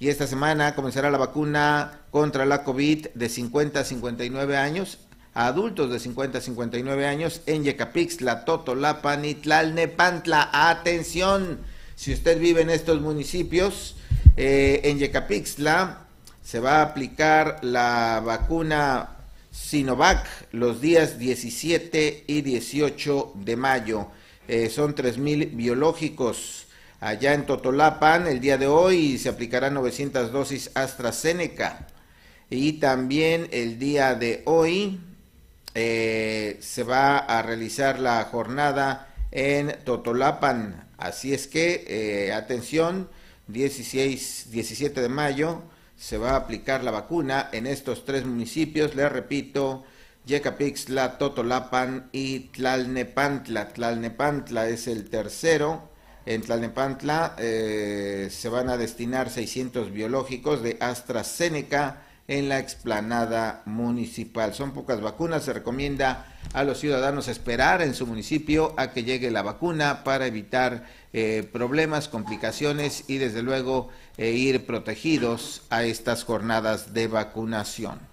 y esta semana comenzará la vacuna contra la COVID de 50 a 59 años a adultos de 50 a 59 años en Yecapixtla, Totolapan Nepantla. Atención, si usted vive en estos municipios, eh, en Yecapixtla se va a aplicar la vacuna Sinovac los días 17 y 18 de mayo. Eh, son 3.000 biológicos allá en Totolapan el día de hoy se aplicará 900 dosis AstraZeneca. Y también el día de hoy eh, se va a realizar la jornada en Totolapan. Así es que, eh, atención, 16, 17 de mayo se va a aplicar la vacuna en estos tres municipios. Les repito, Yecapixtla, Totolapan y Tlalnepantla. Tlalnepantla es el tercero en Tlalnepantla eh, se van a destinar 600 biológicos de AstraZeneca en la explanada municipal. Son pocas vacunas, se recomienda a los ciudadanos esperar en su municipio a que llegue la vacuna para evitar eh, problemas, complicaciones y desde luego eh, ir protegidos a estas jornadas de vacunación.